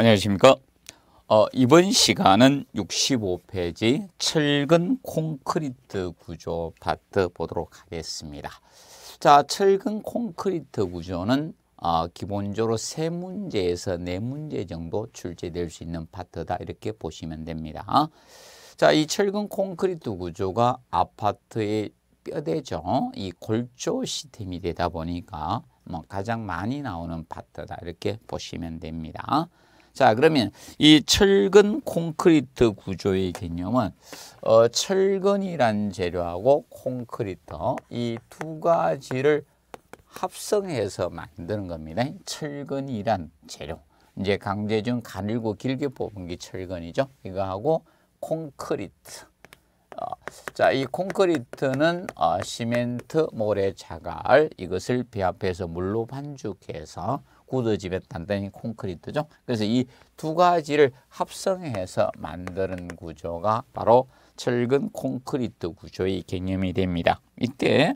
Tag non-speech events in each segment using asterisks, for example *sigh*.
안녕하십니까 어, 이번 시간은 65페이지 철근 콘크리트 구조 파트 보도록 하겠습니다 자 철근 콘크리트 구조는 어, 기본적으로 세 문제에서 네 문제 정도 출제될 수 있는 파트다 이렇게 보시면 됩니다 자, 이 철근 콘크리트 구조가 아파트의 뼈대죠. 이 골조 시스템이 되다 보니까 뭐 가장 많이 나오는 파트다 이렇게 보시면 됩니다. 자 그러면 이 철근 콘크리트 구조의 개념은 어, 철근이란 재료하고 콘크리트 이 두 가지를 합성해서 만드는 겁니다. 철근이란 재료. 이제 강제준 가늘고 길게 뽑은 게 철근이죠. 이거하고 콘크리트. 자, 이 콘크리트는 어, 시멘트, 모래, 자갈 이것을 배합해서 물로 반죽해서 구두집에 단단히 콘크리트죠. 그래서 이 두 가지를 합성해서 만드는 구조가 바로 철근 콘크리트 구조의 개념이 됩니다. 이때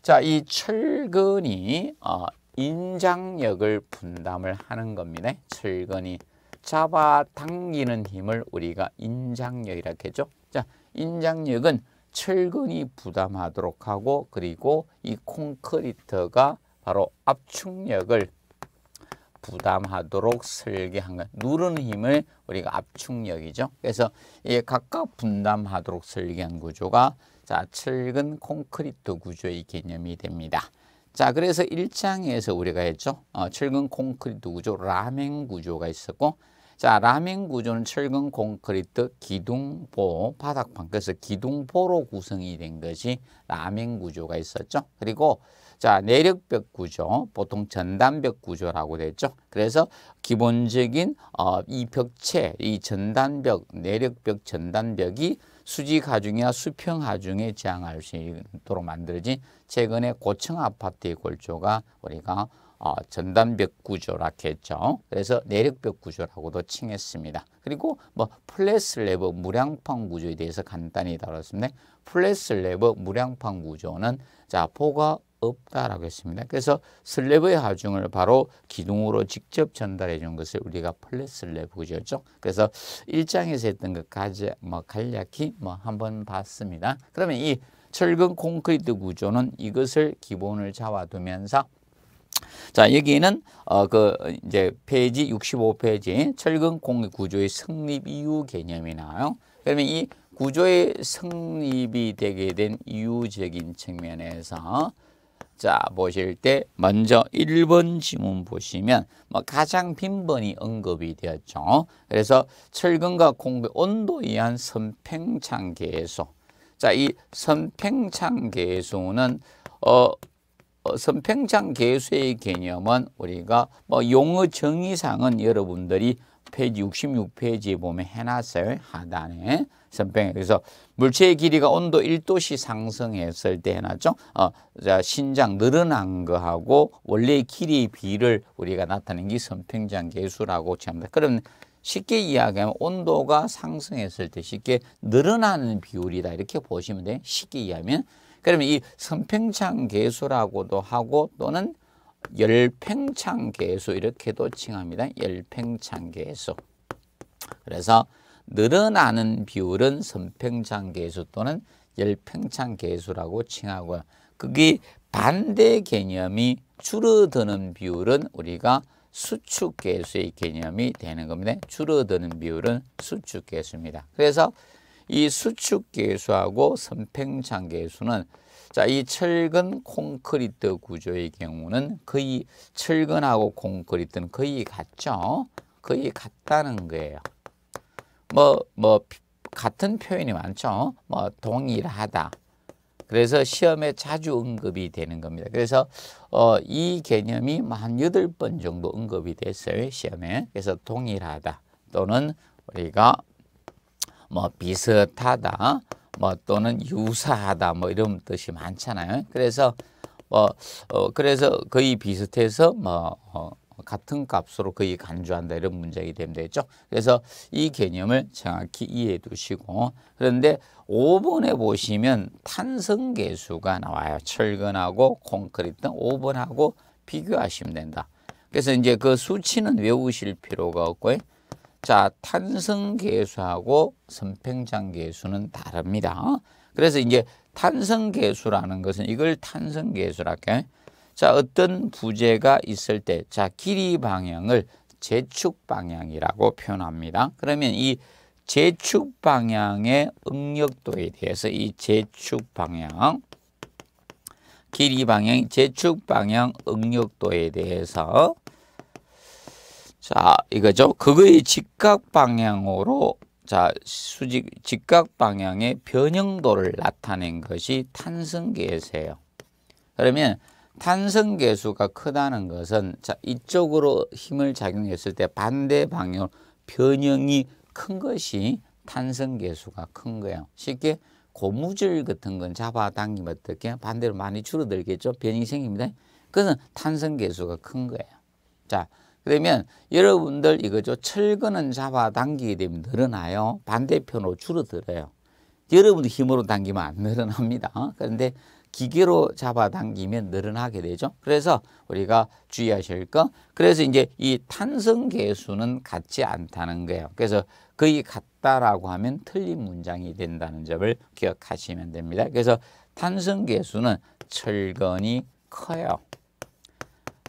자, 이 철근이 어, 인장력을 분담을 하는 겁니다. 철근이 잡아당기는 힘을 우리가 인장력이라고 했죠. 자, 인장력은 철근이 부담하도록 하고 그리고 이 콘크리트가 바로 압축력을 부담하도록 설계한 것. 누르는 힘을 우리가 압축력이죠. 그래서 이 각각 분담하도록 설계한 구조가 자 철근 콘크리트 구조의 개념이 됩니다. 자 그래서 일장에서 우리가 했죠. 어, 철근 콘크리트 구조, 라멘 구조가 있었고 자, 라멘 구조는 철근 콘크리트 기둥보 바닥판. 그래서 기둥보로 구성이 된 것이 라멘 구조가 있었죠. 그리고 자, 내력벽 구조, 보통 전단벽 구조라고 되죠. 그래서 기본적인 어, 이 벽체, 이 전단벽, 내력벽 전단벽이 수지 가중이나 수평 하중에 지향할수 있도록 만들어진 최근에 고층 아파트의 골조가 우리가 어, 전단벽 구조라고 했죠. 그래서 내력벽 구조라고도 칭했습니다. 그리고 뭐 플랫슬래브 무량판 구조에 대해서 간단히 다뤘습니다. 플랫슬래브 무량판 구조는 자 포가 없다라고 했습니다. 그래서 슬래브의 하중을 바로 기둥으로 직접 전달해 준 것을 우리가 플랫 슬래브 구조죠. 였 그래서 1장에서 했던 것까지 뭐 간략히 뭐 한번 봤습니다. 그러면 이 철근 콘크리트 구조는 이것을 기본을 잡아두면서 자, 여기는 어, 그 이제 페이지 65페이지 철근 공의 구조의 성립 이유 개념이 나와요. 그러면 이 구조의 성립이 되게 된 이유적인 측면에서 자, 보실 때 먼저 1번 지문 보시면 뭐 가장 빈번히 언급이 되었죠. 그래서 철근과 공의 온도에 의한 선팽창 계속. 자, 이 선팽창 계속은 어, 어, 선팽창 개수의 개념은 우리가 뭐 용어 정의상은 여러분들이 페이지 66페이지에 보면 해놨어요. 하단에 선팽. 그래서 물체의 길이가 온도 1도씨 상승했을 때 해놨죠. 어, 자, 신장 늘어난 거하고 원래의 길이 비를 우리가 나타낸 게 선팽장 계수라고 합니다. 그럼 쉽게 이야기하면 온도가 상승했을 때 쉽게 늘어나는 비율이다. 이렇게 보시면 돼요. 쉽게 이야기하면 그러면 이 선팽창 계수라고도 하고 또는 열팽창 계수 이렇게도 칭합니다. 열팽창 계수. 그래서 늘어나는 비율은 선팽창 계수 또는 열팽창 계수라고 칭하고 그게 반대 개념이 줄어드는 비율은 우리가 수축 계수의 개념이 되는 겁니다. 줄어드는 비율은 수축 계수입니다. 그래서 이 수축계수하고 선팽창계수는 자, 이 철근 콘크리트 구조의 경우는 거의 철근하고 콘크리트는 거의 같죠. 거의 같다는 거예요. 뭐, 뭐, 같은 표현이 많죠. 뭐, 동일하다. 그래서 시험에 자주 언급이 되는 겁니다. 그래서 어, 이 개념이 한 여덟 번 정도 언급이 됐어요. 시험에. 그래서 동일하다 또는 우리가 뭐 비슷하다, 뭐 또는 유사하다, 뭐 이런 뜻이 많잖아요. 그래서 뭐 어, 그래서 거의 비슷해서 뭐 어, 같은 값으로 거의 간주한다 이런 문장이 되면 되죠. 그래서 이 개념을 정확히 이해해 두시고 그런데 5번에 보시면 탄성계수가 나와요. 철근하고 콘크리트 5번하고 비교하시면 된다. 그래서 이제 그 수치는 외우실 필요가 없고 자, 탄성 계수하고 선팽장 계수는 다릅니다. 그래서 이제 탄성 계수라는 것은 이걸 탄성 계수랄요 자, 어떤 부재가 있을 때, 자, 길이 방향을 재축 방향이라고 표현합니다. 그러면 이 재축 방향의 응력도에 대해서 이 재축 방향, 길이 방향, 재축 방향 응력도에 대해서 자, 이거죠. 그거의 직각 방향으로 자, 수직 직각 방향의 변형도를 나타낸 것이 탄성계세요 그러면 탄성계수가 크다는 것은 자, 이쪽으로 힘을 작용했을 때 반대 방향 변형이 큰 것이 탄성계수가 큰 거예요. 쉽게 고무줄 같은 건 잡아당기면 어떻게 반대로 많이 줄어들겠죠. 변형이 생깁니다. 그거는 탄성계수가 큰 거예요. 자, 그러면 여러분들 이거죠. 철근은 잡아당기게 되면 늘어나요. 반대편으로 줄어들어요. 여러분 들 힘으로 당기면 안 늘어납니다. 어? 그런데 기계로 잡아당기면 늘어나게 되죠. 그래서 우리가 주의하실 거. 그래서 이제 이 탄성 계수는 같지 않다는 거예요. 그래서 거의 같다라고 하면 틀린 문장이 된다는 점을 기억하시면 됩니다. 그래서 탄성 계수는 철근이 커요.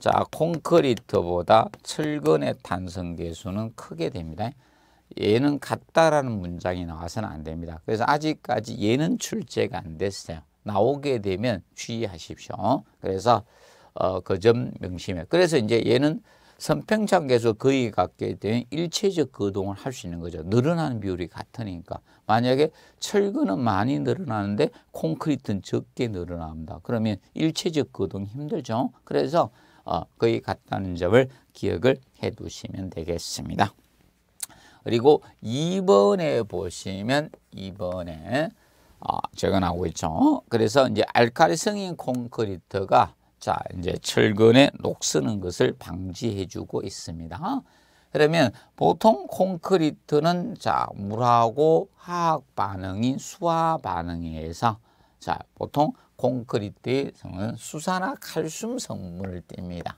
자, 콘크리트보다 철근의 탄성 개수는 크게 됩니다. 얘는 같다라는 문장이 나와서는 안 됩니다. 그래서 아직까지 얘는 출제가 안 됐어요. 나오게 되면 주의하십시오. 그래서 어, 그점 명심해. 그래서 이제 얘는 선평창 계수 거의 갖게 된 일체적 거동을 할 수 있는 거죠. 늘어나는 비율이 같으니까. 만약에 철근은 많이 늘어나는데 콘크리트는 적게 늘어납니다. 그러면 일체적 거동 힘들죠. 그래서 어, 거의 같다는 점을 기억을 해 두시면 되겠습니다. 그리고 2번에 보시면 2번에 어, 적어나고 있죠. 그래서 이제 알칼리성인 콘크리트가 자 이제 철근에 녹쓰는 것을 방지해주고 있습니다. 그러면 보통 콘크리트는 자 물하고 화학 반응인 수화 반응에 서자 보통 콘크리트의 성은 수산화 칼슘 성분을 띱니다.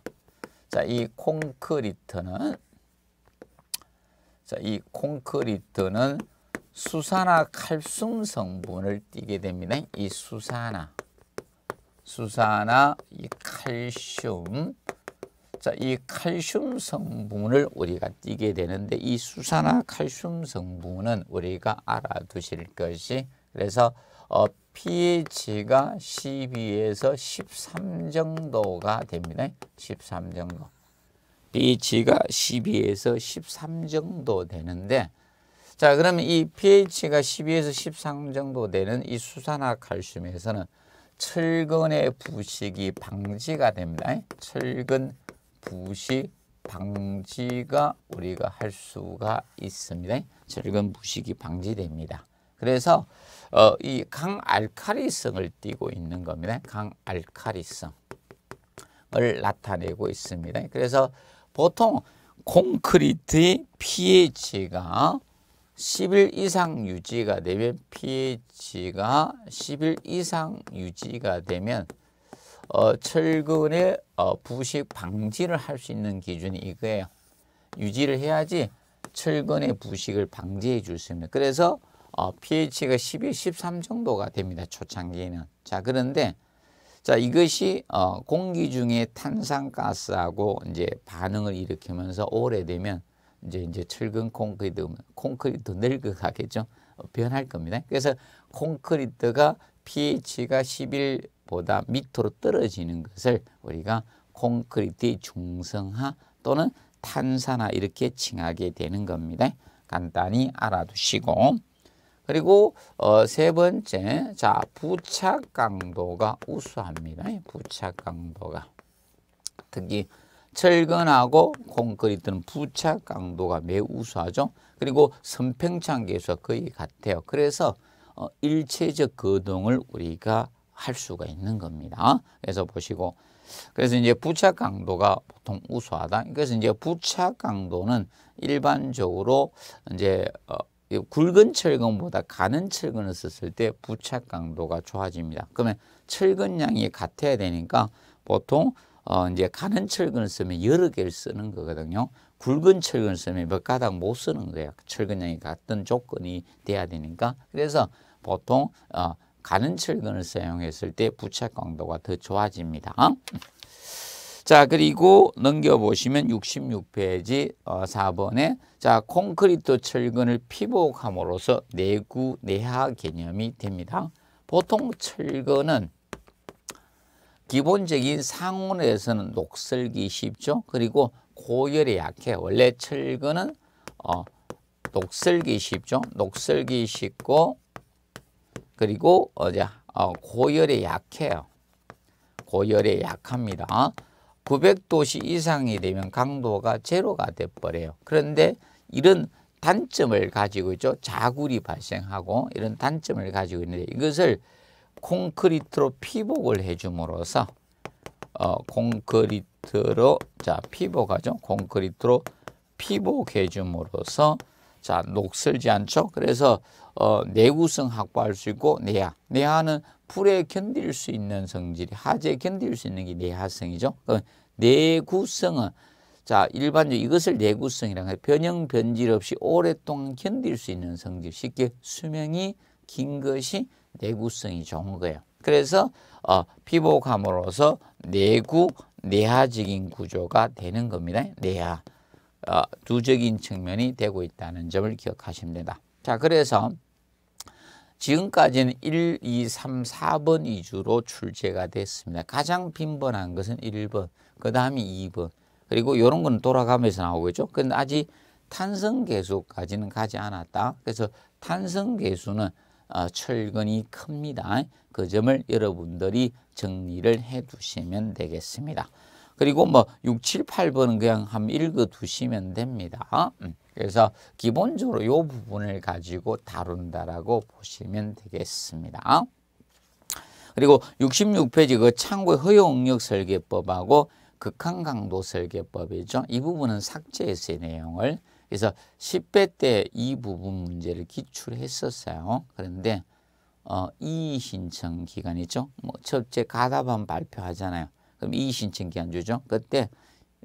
자, 이 콘크리트는 자, 이 콘크리트는 수산화 칼슘 성분을 띠게 됩니다. 이 수산화 수산화 이 칼슘 자, 이 칼슘 성분을 우리가 띠게 되는데 이 수산화 칼슘 성분은 우리가 알아두실 것이 그래서 어, pH가 12에서 13 정도가 됩니다. 13 정도. pH가 12에서 13 정도 되는데 자 그러면 이 pH가 12에서 13 정도 되는 이 수산화 칼슘에서는 철근의 부식이 방지가 됩니다. 철근 부식 방지가 우리가 할 수가 있습니다. 철근 부식이 방지됩니다. 그래서 어, 이 강알카리성을 띠고 있는 겁니다. 강알카리성을 나타내고 있습니다. 그래서 보통 콘크리트의 pH가 11 이상 유지가 되면 pH가 11 이상 유지가 되면 어, 철근의 어, 부식 방지를 할 수 있는 기준이 이거예요. 유지를 해야지 철근의 부식을 방지해 줄 수 있는. 그래서 어, pH가 12, 13 정도가 됩니다. 초창기에는. 자, 그런데 자, 이것이 어, 공기 중에 탄산가스하고 이제 반응을 일으키면서 오래되면 이제 이제 철근 콘크리트 콘크리트 늙어가겠죠. 어, 변할 겁니다. 그래서 콘크리트가 pH가 11보다 밑으로 떨어지는 것을 우리가 콘크리트의 중성화 또는 탄산화 이렇게 칭하게 되는 겁니다. 간단히 알아두시고 그리고 어, 세 번째, 자 부착 강도가 우수합니다. 부착 강도가 특히 철근하고 콘크리트는 부착 강도가 매우 우수하죠. 그리고 선팽창 계수가 거의 같아요. 그래서 어, 일체적 거동을 우리가 할 수가 있는 겁니다. 그래서 보시고 그래서 이제 부착 강도가 보통 우수하다. 그래서 이제 부착 강도는 일반적으로 이제 어, 굵은 철근보다 가는 철근을 썼을 때 부착 강도가 좋아집니다. 그러면 철근량이 같아야 되니까 보통 어 이제 가는 철근을 쓰면 여러 개를 쓰는 거거든요. 굵은 철근 쓰면 몇 가닥 못 쓰는 거예요. 철근량이 같은 조건이 돼야 되니까. 그래서 보통 어 가는 철근을 사용했을 때 부착 강도가 더 좋아집니다. 어? 자, 그리고 넘겨보시면 66페이지 어, 4번에 자, 콘크리트 철근을 피복함으로써 내구 내하 개념이 됩니다. 보통 철근은 기본적인 상온에서는 녹슬기 쉽죠. 그리고 고열에 약해. 원래 철근은 어, 녹슬기 쉽죠. 녹슬기 쉽고 그리고 어제 어, 고열에 약해요. 고열에 약합니다. 900도씨 이상이 되면 강도가 제로가 돼버려요. 그런데 이런 단점을 가지고 있죠. 자굴이 발생하고 이런 단점을 가지고 있는데 이것을 콘크리트로 피복을 해줌으로써 어, 콘크리트로 자 피복하죠. 콘크리트로 피복해줌으로써 자 녹슬지 않죠. 그래서 어, 내구성 확보할 수 있고 내야 내야는 불에 견딜 수 있는 성질이 하재에 견딜 수 있는 게 내하성이죠. 내구성은 자 일반적으로 이것을 내구성이라고 해요. 변형 변질 없이 오랫동안 견딜 수 있는 성질 쉽게 수명이 긴 것이 내구성이 좋은 거예요. 그래서 어, 피복함으로써 내구 내하적인 구조가 되는 겁니다. 내하 어, 두적인 측면이 되고 있다는 점을 기억하시면 됩니다. 자 그래서 지금까지는 1, 2, 3, 4번 위주로 출제가 됐습니다. 가장 빈번한 것은 1번, 그 다음이 2번, 그리고 이런 건 돌아가면서 나오겠죠. 근데 아직 탄성 개수까지는 가지 않았다. 그래서 탄성 개수는 어, 철근이 큽니다. 그 점을 여러분들이 정리를 해 두시면 되겠습니다. 그리고 뭐 6, 7, 8번은 그냥 한번 읽어두시면 됩니다. 음. 그래서 기본적으로 이 부분을 가지고 다룬다라고 보시면 되겠습니다. 그리고 66페이지 그 창고의 허용력 설계법하고 극한 강도 설계법이죠. 이 부분은 삭제했어요, 내용을. 그래서 10배 때 이 부분 문제를 기출 했었어요. 그런데 어, 이 신청 기간이죠. 뭐 첫째 가답안 발표하잖아요. 그럼 이의신청기한 주죠. 그때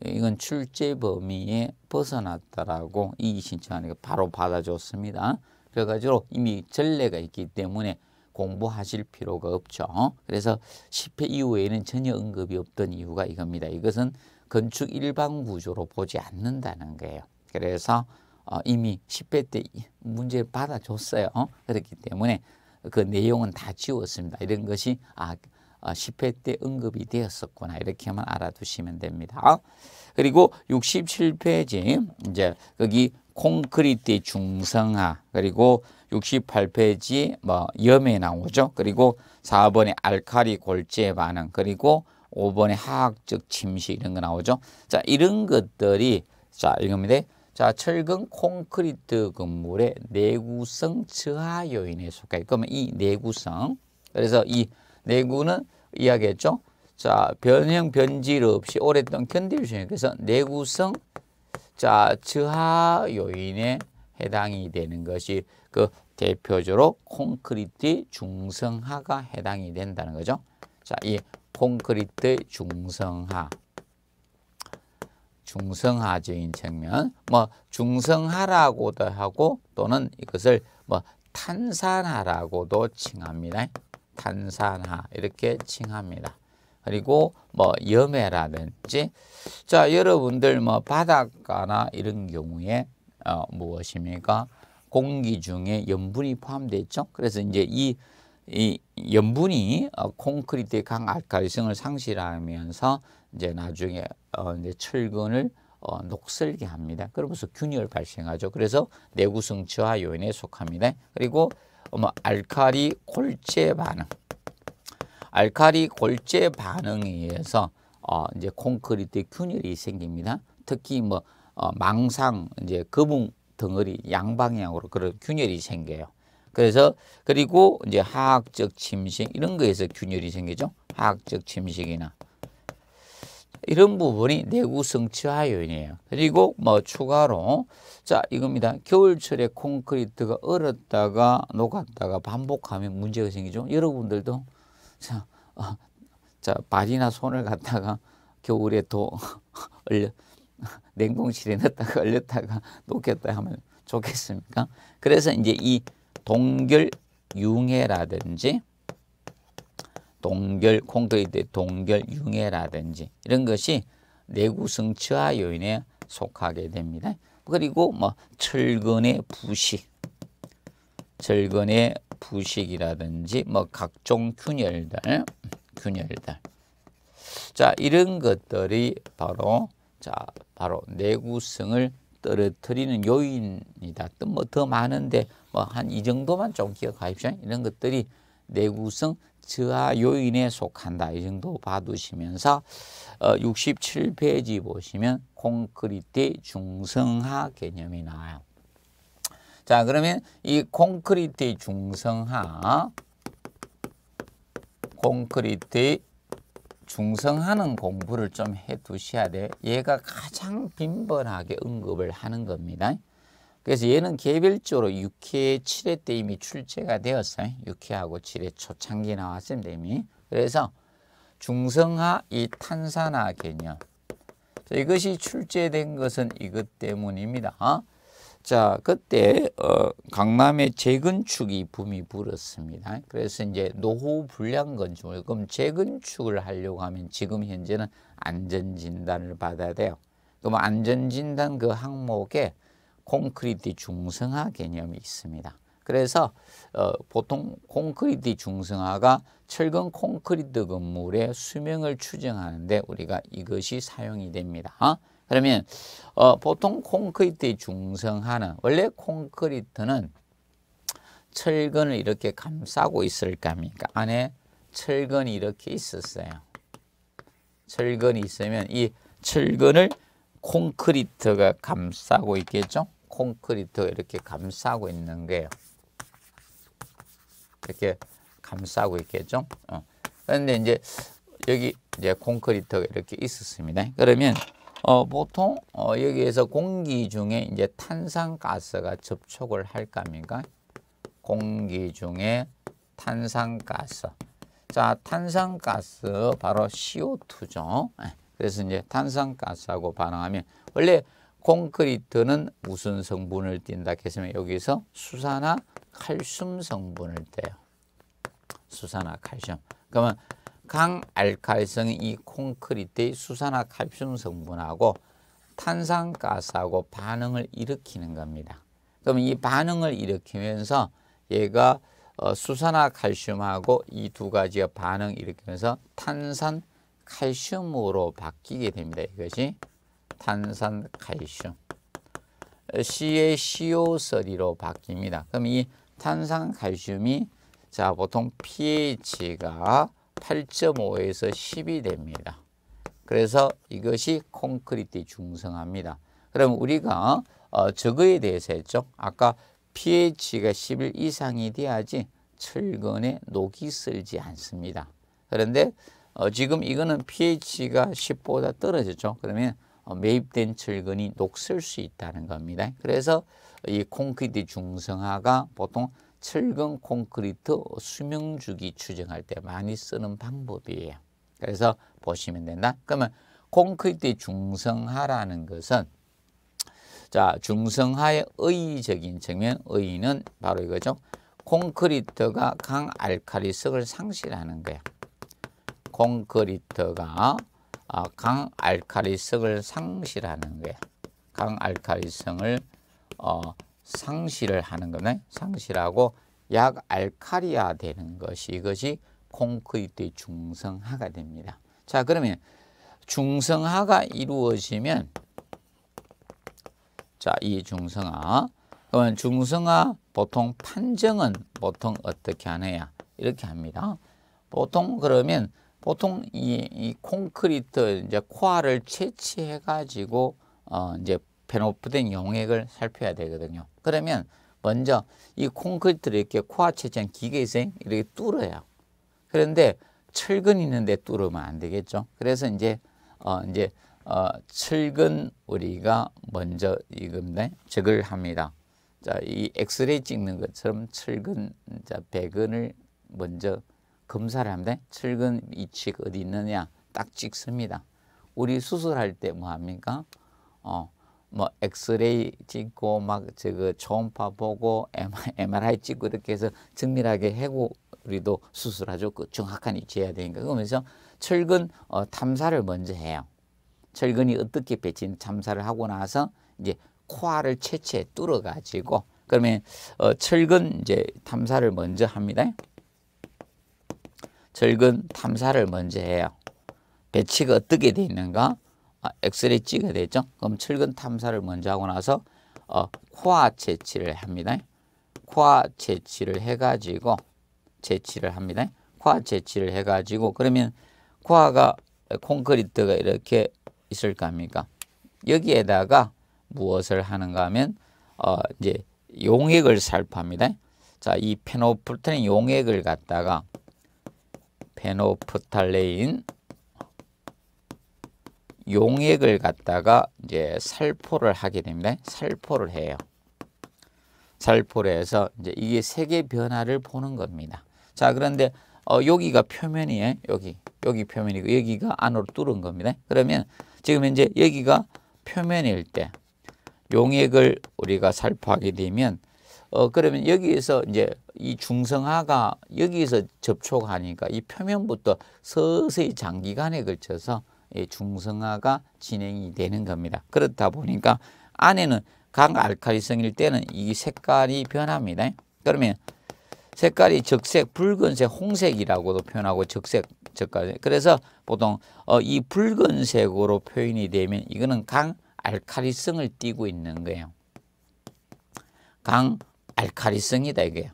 이건 출제 범위에 벗어났다라고 이의신청하는 게 바로 받아줬습니다. 그래가지고 이미 전례가 있기 때문에 공부하실 필요가 없죠. 그래서 10회 이후에는 전혀 언급이 없던 이유가 이겁니다. 이것은 건축 일반 구조로 보지 않는다는 거예요. 그래서 어, 이미 10회 때 문제 받아줬어요. 그렇기 때문에 그 내용은 다 지웠습니다. 이런 것이 아 10회 아, 때 언급이 되었었구나 이렇게 만 알아두시면 됩니다. 그리고 67페이지 이제 거기 콘크리트 중성화 그리고 68페이지 뭐 염에 나오죠. 그리고 4번에 알카리 골재 반응 그리고 5번에 화학적 침식 이런 거 나오죠. 자 이런 것들이 자 이겁니다. 자 철근 콘크리트 건물의 내구성 저하 요인에 속해. 그러면 이 내구성 그래서 이 내구는 이야기했죠. 자, 변형 변질 없이 오랫동안 견딜 수 있는 그래서 내구성 자, 저하 요인에 해당이 되는 것이 그 대표적으로 콘크리트 중성화가 해당이 된다는 거죠. 자, 이 콘크리트 중성화 중성화적인 측면, 뭐 중성화라고도 하고 또는 이것을 뭐 탄산화라고도 칭합니다. 탄산화 이렇게 칭합니다. 그리고 뭐 염해라든지 자 여러분들 뭐 바닷가나 이런 경우에 어, 무엇입니까? 공기 중에 염분이 포함되어 있죠. 그래서 이제 이, 이 염분이 어, 콘크리트의 강 알칼리성을 상실하면서 이제 나중에 어, 이제 철근을 어, 녹슬게 합니다. 그러면서 균열 발생하죠. 그래서 내구성 저하 요인에 속합니다. 그리고 뭐 알카리 골재 반응 알카리 골재 반응에 의해서 어 이제 콘크리트 균열이 생깁니다. 특히 뭐어 망상 이제 거붕 덩어리 양방향으로 그런 균열이 생겨요. 그래서 그리고 이제 화학적 침식 이런 거에서 균열이 생기죠. 화학적 침식이나 이런 부분이 내구 성취화 요인이에요. 그리고 뭐 추가로 자 이겁니다. 겨울철에 콘크리트가 얼었다가 녹았다가 반복하면 문제가 생기죠. 여러분들도 자, 어, 자 발이나 손을 갖다가 겨울에 도 *laughs* 얼려 냉동실에 넣었다가 *laughs* 얼렸다가 녹였다 하면 좋겠습니까? 그래서 이제 이 동결 융해라든지 동결, 콩더이드 의 동결 융해라든지 이런 것이 내구 성 저하 요인에 속하게 됩니다. 그리고 뭐 철근의 부식, 철근의 부식이라든지 뭐 각종 균열들, 균열들. 자, 이런 것들이 바로 자, 바로 내구성을 떨어뜨리는 요인이다. 또 뭐 더 많은데 뭐 한 이 정도만 좀 기억하십시오. 이런 것들이 내구성 저하 요인에 속한다. 이 정도 봐두시면서 67페이지 어, 보시면 콘크리트 중성화 개념이 나와요. 자 그러면 이 콘크리트 중성화 콘크리트 중성하는 공부를 좀 해두셔야 돼. 얘가 가장 빈번하게 언급을 하는 겁니다. 그래서 얘는 개별적으로 6회, 7회 때 이미 출제가 되었어요. 6회하고 7회 초창기 나왔습니다. 이미. 그래서 중성화 이 탄산화 개념. 이것이 출제된 것은 이것 때문입니다. 어? 자, 그때 어, 강남의 재건축이 붐이 불었습니다. 그래서 이제 노후 불량 건축을 그럼 재건축을 하려고 하면 지금 현재는 안전 진단을 받아야 돼요. 그럼 안전 진단 그 항목에 콘크리트 중성화 개념이 있습니다. 그래서 어, 보통 콘크리트 중성화가 철근 콘크리트 건물의 수명을 추정하는데 우리가 이것이 사용이 됩니다. 어? 그러면 어, 보통 콘크리트 중성화는 원래 콘크리트는 철근을 이렇게 감싸고 있을 겁니까? 안에 철근이 이렇게 있었어요. 철근이 있으면 이 철근을 콘크리트가 감싸고 있겠죠? 콘크리트 이렇게 감싸고 있는 게 이렇게 감싸고 있겠죠. 어. 그런데 이제 여기 이제 콘크리트 이렇게 있었습니다. 그러면 어, 보통 어, 여기에서 공기 중에 이제 탄산가스가 접촉을 할까 니까 공기 중에 탄산가스. 자, 탄산가스 바로 CO2죠. 예. 그래서 이제 탄산가스하고 반응하면 원래 콘크리트는 무슨 성분을 띈다 했으면 여기서 수산화 칼슘 성분을 떼요. 수산화 칼슘. 그러면 강알칼성이 콘크리트의 수산화 칼슘 성분하고 탄산가스하고 반응을 일으키는 겁니다. 그럼 이 반응을 일으키면서 얘가 어, 수산화 칼슘하고 이 두 가지가 반응 일으키면서 탄산 칼슘으로 바뀌게 됩니다. 이것이 탄산 칼슘 C의 CO설이로 바뀝니다. 그럼 이 탄산 칼슘이 자 보통 pH가 8.5에서 10이 됩니다. 그래서 이것이 콘크리트 중성합니다. 그럼 우리가 어, 저거에 대해서 했죠. 아까 pH가 11 이상이 돼야지 철근에 녹이 쓸지 않습니다. 그런데 어, 지금 이거는 pH가 10보다 떨어졌죠. 그러면 어, 매입된 철근이 녹슬 수 있다는 겁니다. 그래서 이 콘크리트 중성화가 보통 철근 콘크리트 수명주기 추정할 때 많이 쓰는 방법이에요. 그래서 보시면 된다. 그러면 콘크리트 중성화라는 것은 자 중성화의 의의적인 측면 의의는 바로 이거죠. 콘크리트가 강 알칼리성을 상실하는 거예요. 콘크리트가 아, 강 알칼리성을 상실하는 거야. 강 알칼리성을 어, 상실을 하는 거네. 상실하고 약 알칼리화 되는 것이 이것이 콘크리트의 중성화가 됩니다. 자 그러면 중성화가 이루어지면 자이 중성화 그러면 중성화 보통 판정은 보통 어떻게 하느냐 이렇게 합니다. 보통 그러면 보통 이, 이 콘크리트 이제 코알을 채취해 가지고 어 이제 배노프된 용액을 살펴야 되거든요. 그러면 먼저 이 콘크리트를 이렇게 코아 채취한 기계생 이렇게 뚫어요. 그런데 철근 있는데 뚫으면 안 되겠죠. 그래서 이제 어 이제 어 철근 우리가 먼저 이겁니다. 적을 합니다. 자, 이 엑스레이 찍는 것처럼 철근 자 배근을 먼저 검사를 합니다. 철근 이치 어디 있느냐 딱 찍습니다. 우리 수술할 때 뭐 합니까? 어, 뭐 엑스레이 찍고 막 저거 초음파 보고 MRI 찍고 이렇게 해서 정밀하게 해고 우리도 수술하죠. 그 정확한 위치해야 되니까 그러면서 철근 어, 탐사를 먼저 해요. 철근이 어떻게 배치인 탐사를 하고 나서 이제 코알을 채채 뚫어 가지고 그러면 어, 철근 이제 탐사를 먼저 합니다. 철근 탐사를 먼저 해요. 배치가 어떻게 돼 있는가? 아, 엑스레이 찍어야 되죠. 그럼 철근 탐사를 먼저 하고 나서 어, 코아 채취를 합니다. 코아 채취를 해가지고 채취를 합니다. 코아 채취를 해가지고 그러면 코아가 콘크리트가 이렇게 있을 겁니까? 여기에다가 무엇을 하는가 하면 어, 이제 용액을 살포합니다. 자, 이 페노풀트린 용액을 갖다가 페노프탈레인 용액을 갖다가 이제 살포를 하게 됩니다. 살포를 해요. 살포를 해서 이제 이게 색의 변화를 보는 겁니다. 자, 그런데 어, 여기가 표면이에요. 예? 여기. 여기 표면이고 여기가 안으로 뚫은 겁니다. 그러면 지금 현재 여기가 표면일 때 용액을 우리가 살포하게 되면 어, 그러면 여기에서 이제 이 중성화가 여기에서 접촉하니까 이 표면부터 서서히 장기간에 걸쳐서 이 중성화가 진행이 되는 겁니다. 그렇다 보니까 안에는 강알칼리성일 때는 이 색깔이 변합니다. 그러면 색깔이 적색, 붉은색, 홍색이라고도 표현하고 적색, 적깔. 그래서 보통 어, 이 붉은색으로 표현이 되면 이거는 강알칼리성을 띠고 있는 거예요. 강 알카리성이다 이게.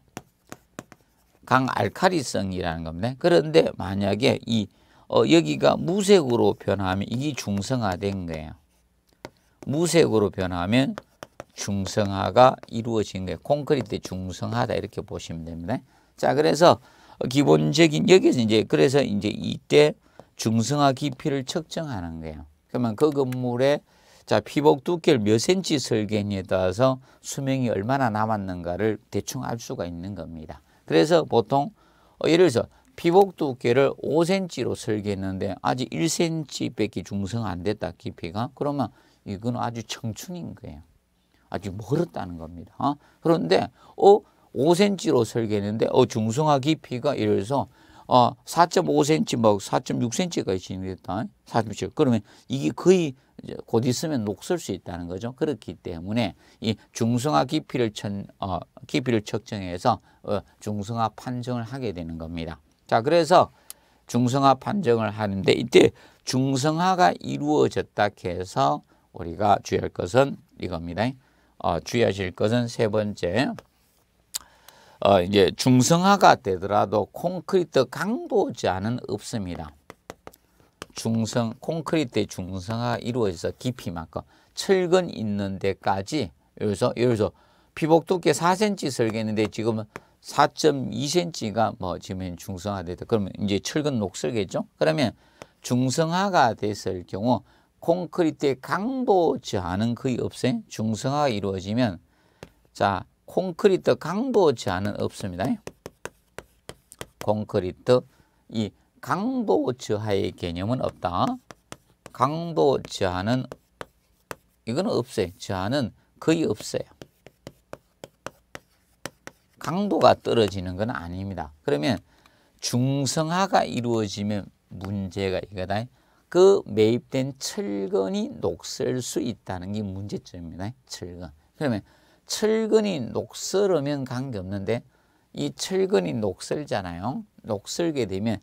강알카리성이라는 겁니다. 그런데 만약에 이 어, 여기가 무색으로 변하면 이게 중성화된 거예요. 무색으로 변하면 중성화가 이루어진 거예요. 콘크리트 중성화다 이렇게 보시면 됩니다. 자, 그래서 기본적인 여기서 이제 그래서 이제 이때 중성화 깊이를 측정하는 거예요. 그러면 그 건물의 자, 피복 두께를 몇 센치 설계에 니 따라서 수명이 얼마나 남았는가를 대충 알 수가 있는 겁니다. 그래서 보통 어, 예를 들어서 피복 두께를 5cm로 설계했는데 아직 1cm밖에 중성 안 됐다 깊이가 그러면 이건 아주 청춘인 거예요. 아주 멀었다는 겁니다. 어? 그런데 어 5cm로 설계했는데 어 중성화 깊이가 예를 들어서 어 4.5cm 막 4.6cm까지 진행됐다. 4.7. 그러면 이게 거의 곧 있으면 녹슬 수 있다는 거죠. 그렇기 때문에 이 중성화 깊이를 천, 어, 깊이를 측정해서 어, 중성화 판정을 하게 되는 겁니다. 자, 그래서 중성화 판정을 하는데 이때 중성화가 이루어졌다 해서 우리가 주의할 것은 이겁니다. 어, 주의하실 것은 세 번째. 어, 이제 중성화가 되더라도 콘크리트 강도자는 없습니다. 중성 콘크리트의 중성화가 이루어져서 깊이만큼 철근 있는 데까지 여기서 여기서 피복 두께 4cm 설계했는데 지금은 4.2cm가 뭐 지금 중성화됐다. 그러면 이제 철근 녹슬겠죠? 그러면 중성화가 됐을 경우 콘크리트의 강도 저하는 거의 없어요. 중성화가 이루어지면 자 콘크리트 강도 저하는 없습니다. 콘크리트 이 강도 저하의 개념은 없다. 강도 저하는 이거는 없어요. 저하는 거의 없어요. 강도가 떨어지는 건 아닙니다. 그러면 중성화가 이루어지면 문제가 이거다. 그 매입된 철근이 녹슬 수 있다는 게 문제점입니다. 철근. 그러면 철근이 녹슬으면 관계없는데 이 철근이 녹슬잖아요. 녹슬게 되면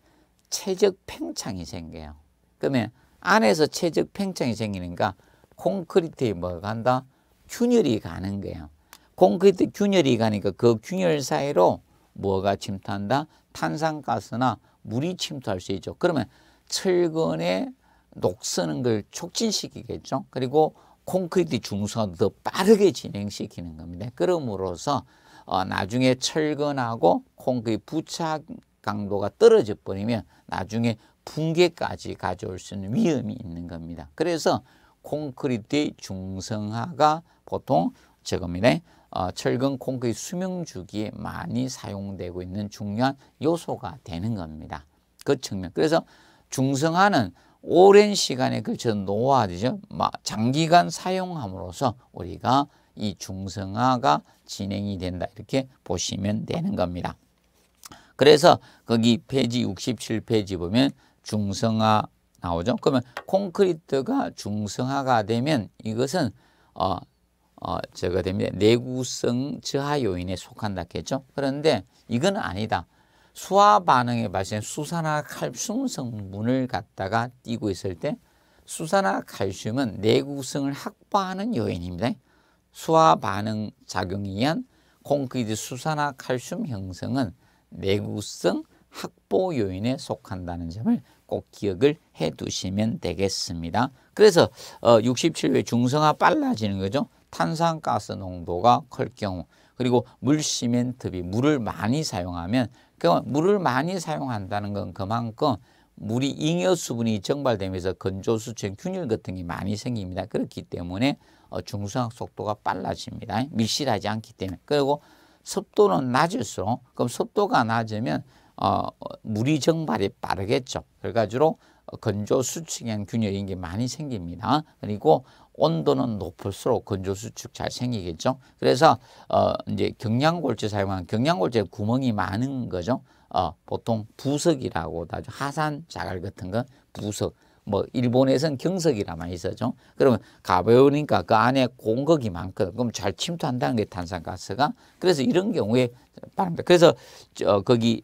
체적 팽창이 생겨요. 그러면 안에서 체적 팽창이 생기니까 콘크리트에 뭐가 간다? 균열이 가는 거예요. 콘크리트 균열이 가니까 그 균열 사이로 뭐가 침투한다? 탄산가스나 물이 침투할 수 있죠. 그러면 철근의 녹쓰는 걸 촉진시키겠죠. 그리고 콘크리트 중성화도 더 빠르게 진행시키는 겁니다. 그러므로서 어, 나중에 철근하고 콘크리트 부착 강도가 떨어져 버리면 나중에 붕괴까지 가져올 수 있는 위험이 있는 겁니다. 그래서 콘크리트의 중성화가 보통 제금이네 어, 철근 콘크리트 수명 주기에 많이 사용되고 있는 중요한 요소가 되는 겁니다. 그 측면. 그래서 중성화는 오랜 시간에 걸쳐 노화되죠. 장기간 사용함으로써 우리가 이 중성화가 진행이 된다 이렇게 보시면 되는 겁니다. 그래서 거기 페이지 67페이지 보면 중성화 나오죠. 그러면 콘크리트가 중성화가 되면 이것은 어, 어, 제가 됩니다. 내구성 저하 요인에 속한다겠죠. 그런데 이건 아니다. 수화 반응에 발생 수산화 칼슘 성분을 갖다가 띄고 있을 때 수산화 칼슘은 내구성을 확보하는 요인입니다. 수화 반응 작용에 의한 콘크리트 수산화 칼슘 형성은 내구성 확보 요인에 속한다는 점을 꼭 기억을 해 두시면 되겠습니다. 그래서 어, 67회 중성화 빨라지는 거죠. 탄산가스 농도가 클 경우 그리고 물 시멘트비 물을 많이 사용하면 그 물을 많이 사용한다는 건 그만큼 물이 잉여 수분이 증발되면서 건조 수층균열 같은 게 많이 생깁니다. 그렇기 때문에 어, 중성화 속도가 빨라집니다. 밀실하지 않기 때문에 그리고 습도는 낮을수록 그럼 습도가 낮으면 어, 물이 증발이 빠르겠죠. 그래가지고 건조 수축엔 균열인 게 많이 생깁니다. 그리고 온도는 높을수록 건조 수축 잘 생기겠죠. 그래서 어, 이제 경량골재 사용한 경량골재 구멍이 많은 거죠. 어, 보통 부석이라고 하죠. 하산 자갈 같은 거 부석. 뭐 일본에선 경석이라 만있 쓰죠. 그러면 가벼우니까 그 안에 공극이 많거든. 그럼 잘 침투한다는 게 탄산가스가. 그래서 이런 경우에 바랍니다. 그래서 저 거기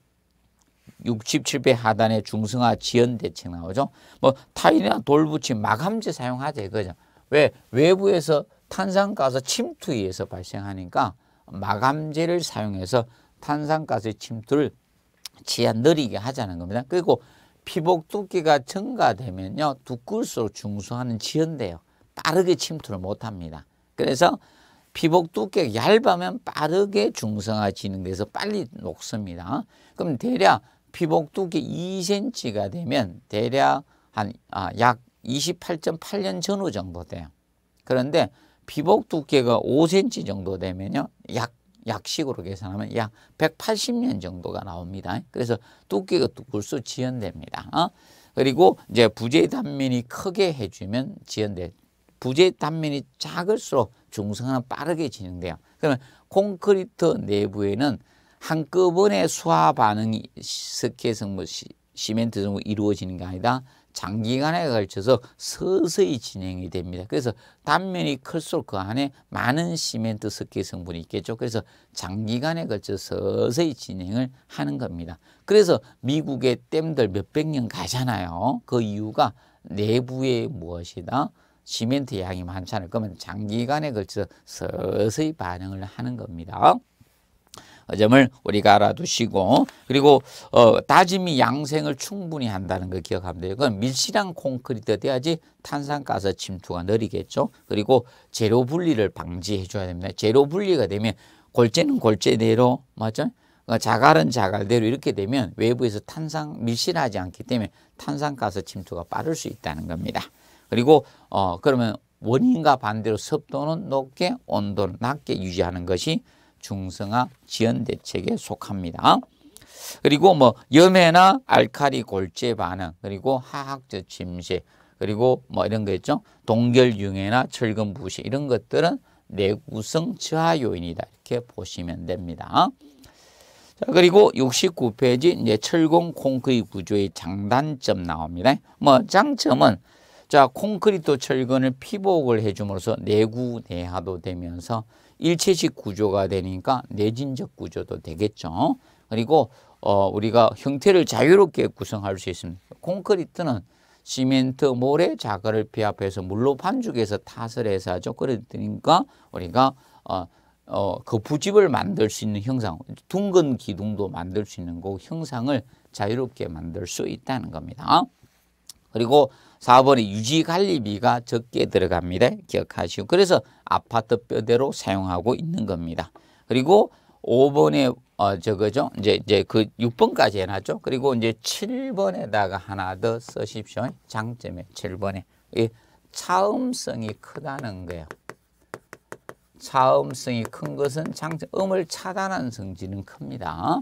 67배 하단에 중성화 지연 대책 나오죠. 뭐타인이나 돌붙임 마감제 사용하자 이거죠. 왜 외부에서 탄산가스 침투에 의해서 발생하니까 마감제를 사용해서 탄산가스의 침투를 지한 느리게 하자는 겁니다. 그리고 피복 두께가 증가되면요 두꺼울수록 중수하는 지연돼요. 빠르게 침투를 못합니다. 그래서 피복 두께가 얇으면 빠르게 중성화 진행돼서 빨리 녹습니다. 그럼 대략 피복 두께 2cm가 되면 대략 한약 아, 28.8년 전후 정도 돼요. 그런데 피복 두께가 5cm 정도 되면요 약 약식으로 계산하면 약 180년 정도가 나옵니다. 그래서 두께가 두글수 지연됩니다. 어? 그리고 이제 부재 단면이 크게 해주면 지연돼. 부재 단면이 작을수록 중성은 빠르게 진행돼요. 그러면 콘크리트 내부에는 한꺼번에 수화 반응이 스케성물 시멘트 정부 이루어지는 게 아니다. 장기간에 걸쳐서 서서히 진행이 됩니다. 그래서 단면이 클수록 그 안에 많은 시멘트 석여 성분이 있겠죠. 그래서 장기간에 걸쳐서 서서히 진행을 하는 겁니다. 그래서 미국의 댐들 몇백 년 가잖아요. 그 이유가 내부에 무엇이다? 시멘트 양이 많잖아요. 그러면 장기간에 걸쳐서 서서히 반응을 하는 겁니다. 어, 점을 우리가 알아두시고 그리고 어, 다짐이 양생을 충분히 한다는 걸 기억하면 돼요. 그건 밀실한 콘크리트 돼야지 탄산가스 침투가 느리겠죠. 그리고 재료 분리를 방지해 줘야 됩니다. 재료 분리가 되면 골재는 골재대로 맞죠? 그러니까 자갈은 자갈대로 이렇게 되면 외부에서 탄산 밀실하지 않기 때문에 탄산가스 침투가 빠를 수 있다는 겁니다. 그리고 어 그러면 원인과 반대로 습도는 높게 온도는 낮게 유지하는 것이 중성화 지연 대책에 속합니다. 그리고 뭐 염해나 알칼리 골재 반응 그리고 화학적 침식 그리고 뭐 이런 거 있죠. 동결융해나 철근 부식 이런 것들은 내구성 저하 요인이다. 이렇게 보시면 됩니다. 자, 그리고 69페이지 이제 철공 콘크리 구조의 장단점 나옵니다. 뭐 장점은 자 콘크리트 철근을 피복을 해줌으로써 내구 내화도 되면서 일체식 구조가 되니까 내진적 구조도 되겠죠. 그리고 어, 우리가 형태를 자유롭게 구성할 수 있습니다. 콘크리트는 시멘트, 모래, 자갈을 배합해서 물로 반죽해서 탓을 해서 하죠. 그러니까 우리가 어, 어, 거푸집을 그 만들 수 있는 형상, 둥근 기둥도 만들 수 있는 그 형상을 자유롭게 만들 수 있다는 겁니다. 그리고 4번에 유지관리비가 적게 들어갑니다. 기억하시고 그래서 아파트 뼈대로 사용하고 있는 겁니다. 그리고 5번에 어 저거죠. 그, 이제 이제 그 6번까지 해놨죠. 그리고 이제 7번에다가 하나 더 쓰십시오. 장점에 7번에 이 차음성이 크다는 거예요. 차음성이 큰 것은 장점, 음을 차단하는 성질은 큽니다.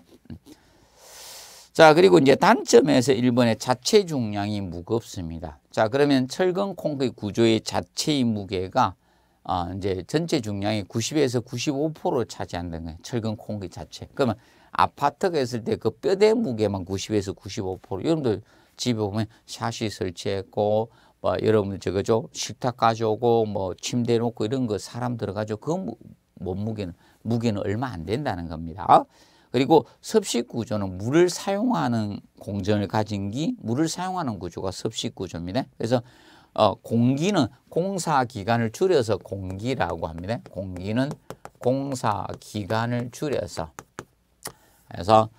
자, 그리고 이제 단점에서 일본의 자체 중량이 무겁습니다. 자, 그러면 철근 콘크리트 구조의 자체의 무게가 어, 이제 전체 중량의 90에서 95% 차지한다는 거예요. 철근 콘크리트 자체. 그러면 아파트가 있을 때 그 뼈대 무게만 90에서 95% 여러분들 집에 보면 샤시 설치했고 뭐 여러분들 저거죠 식탁 가져오고 뭐 침대 놓고 이런 거 사람 들어가죠 그 몸무게는 무게는 얼마 안 된다는 겁니다. 그리고 섭식 구조는 물을 사용하는 공전을 가진 기 물을 사용하는 구조가 섭식 구조입니다. 그래서 어, 공기는 공사 기간을 줄여서 공기라고 합니다. 공기는 공사 기간을 줄여서 그래서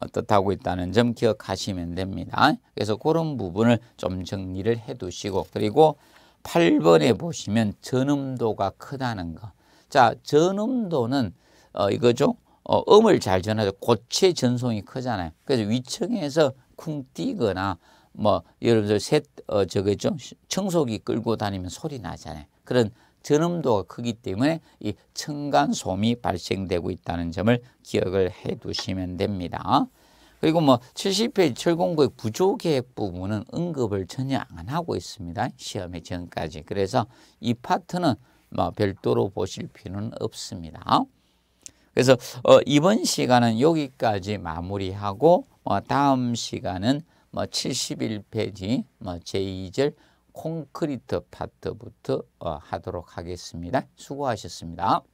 어떻다고 있다는 점 기억하시면 됩니다. 그래서 그런 부분을 좀 정리를 해 두시고 그리고 8번에 보시면 전음도가 크다는 거. 자, 전음도는 어, 이거죠. 어, 음을 잘 전하죠. 고체 전송이 크잖아요. 그래서 위층에서 쿵 뛰거나 뭐 예를 들셋 어, 저거죠 청소기 끌고 다니면 소리 나잖아요. 그런 전음도가 크기 때문에 이 층간소음이 발생되고 있다는 점을 기억을 해 두시면 됩니다. 그리고 뭐 70페이지 철공부의 구조계획 부분은 언급을 전혀 안 하고 있습니다. 시험에 전까지. 그래서 이 파트는 뭐 별도로 보실 필요는 없습니다. 그래서 어, 이번 시간은 여기까지 마무리하고 어, 다음 시간은 뭐 71페이지 뭐 제2절 콘크리트 파트부터 어, 하도록 하겠습니다. 수고하셨습니다.